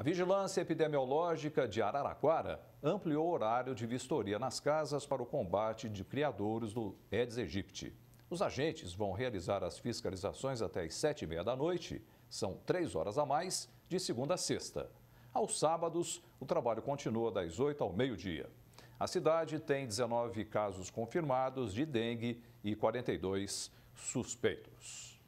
A Vigilância Epidemiológica de Araraquara ampliou o horário de vistoria nas casas para o combate de criadores do Aedes aegypti. Os agentes vão realizar as fiscalizações até às sete e meia da noite, são três horas a mais, de segunda a sexta. Aos sábados, o trabalho continua das oito ao meio-dia. A cidade tem 19 casos confirmados de dengue e 42 suspeitos.